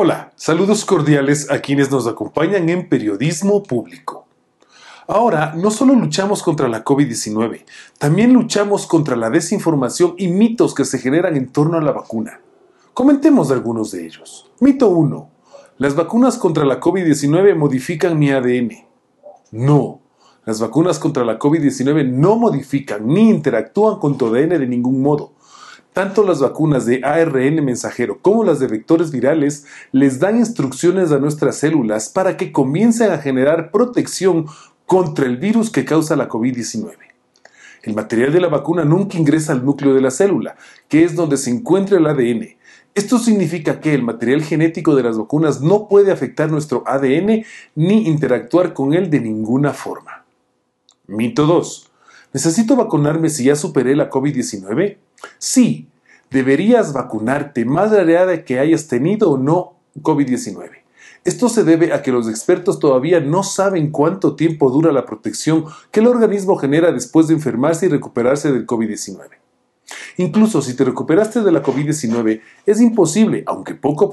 Hola, saludos cordiales a quienes nos acompañan en Periodismo Público. Ahora, no solo luchamos contra la COVID-19, también luchamos contra la desinformación y mitos que se generan en torno a la vacuna. Comentemos algunos de ellos. Mito 1. Las vacunas contra la COVID-19 modifican mi ADN. No, las vacunas contra la COVID-19 no modifican ni interactúan con tu ADN de ningún modo tanto las vacunas de ARN mensajero como las de vectores virales les dan instrucciones a nuestras células para que comiencen a generar protección contra el virus que causa la COVID-19. El material de la vacuna nunca ingresa al núcleo de la célula, que es donde se encuentra el ADN. Esto significa que el material genético de las vacunas no puede afectar nuestro ADN ni interactuar con él de ninguna forma. Mito 2. ¿Necesito vacunarme si ya superé la COVID-19? Sí, deberías vacunarte más allá de que hayas tenido o no COVID-19. Esto se debe a que los expertos todavía no saben cuánto tiempo dura la protección que el organismo genera después de enfermarse y recuperarse del COVID-19. Incluso si te recuperaste de la COVID-19, es imposible, aunque poco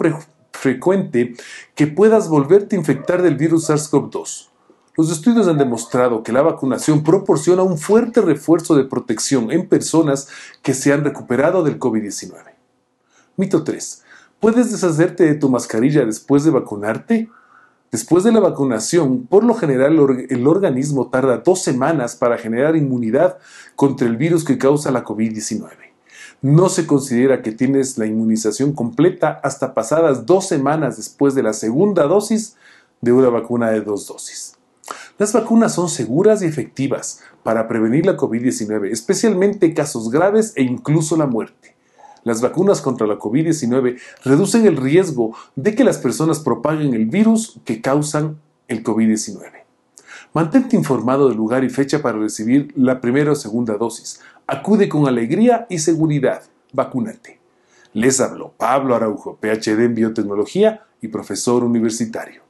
frecuente, que puedas volverte a infectar del virus SARS-CoV-2. Los estudios han demostrado que la vacunación proporciona un fuerte refuerzo de protección en personas que se han recuperado del COVID-19. Mito 3. ¿Puedes deshacerte de tu mascarilla después de vacunarte? Después de la vacunación, por lo general el organismo tarda dos semanas para generar inmunidad contra el virus que causa la COVID-19. No se considera que tienes la inmunización completa hasta pasadas dos semanas después de la segunda dosis de una vacuna de dos dosis. Las vacunas son seguras y efectivas para prevenir la COVID-19, especialmente casos graves e incluso la muerte. Las vacunas contra la COVID-19 reducen el riesgo de que las personas propaguen el virus que causan el COVID-19. Mantente informado del lugar y fecha para recibir la primera o segunda dosis. Acude con alegría y seguridad. Vacúnate. Les habló Pablo Araujo, PhD en biotecnología y profesor universitario.